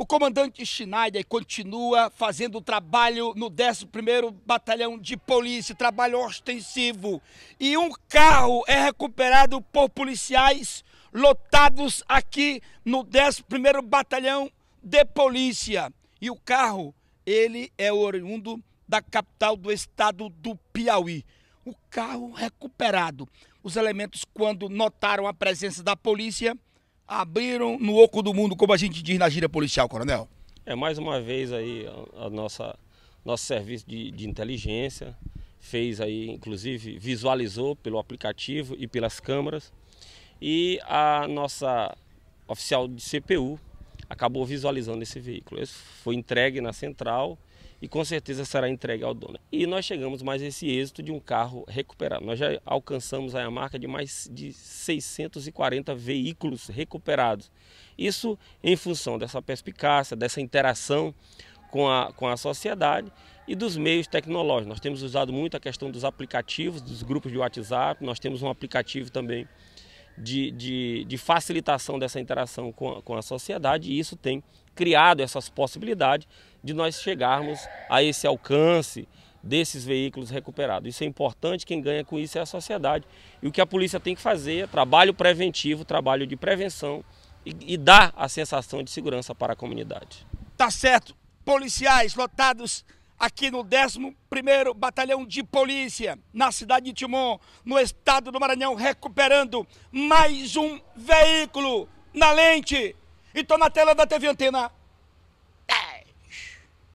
O comandante Schneider continua fazendo trabalho no 11º Batalhão de Polícia, trabalho ostensivo. E um carro é recuperado por policiais lotados aqui no 11º Batalhão de Polícia. E o carro, ele é oriundo da capital do estado do Piauí. O carro recuperado. Os elementos, quando notaram a presença da polícia, abriram no oco do mundo, como a gente diz na gíria policial, coronel? É mais uma vez aí a, a nossa nosso serviço de, de, inteligência fez aí, inclusive visualizou pelo aplicativo e pelas câmeras e a nossa oficial de CPU acabou visualizando esse veículo. Esse foi entregue na central e com certeza será entregue ao dono. E nós chegamos mais esse êxito de um carro recuperado. Nós já alcançamos a marca de mais de 640 veículos recuperados. Isso em função dessa perspicácia, dessa interação com a, com a sociedade e dos meios tecnológicos. Nós temos usado muito a questão dos aplicativos, dos grupos de WhatsApp, nós temos um aplicativo também de, de, de facilitação dessa interação com a, com a sociedade e isso tem criado essas possibilidades de nós chegarmos a esse alcance desses veículos recuperados. Isso é importante, quem ganha com isso é a sociedade. E o que a polícia tem que fazer é trabalho preventivo, trabalho de prevenção e, e dar a sensação de segurança para a comunidade. Tá certo. Policiais lotados aqui no 11º Batalhão de Polícia, na cidade de Timon, no estado do Maranhão, recuperando mais um veículo na lente. estou na tela da TV Antena,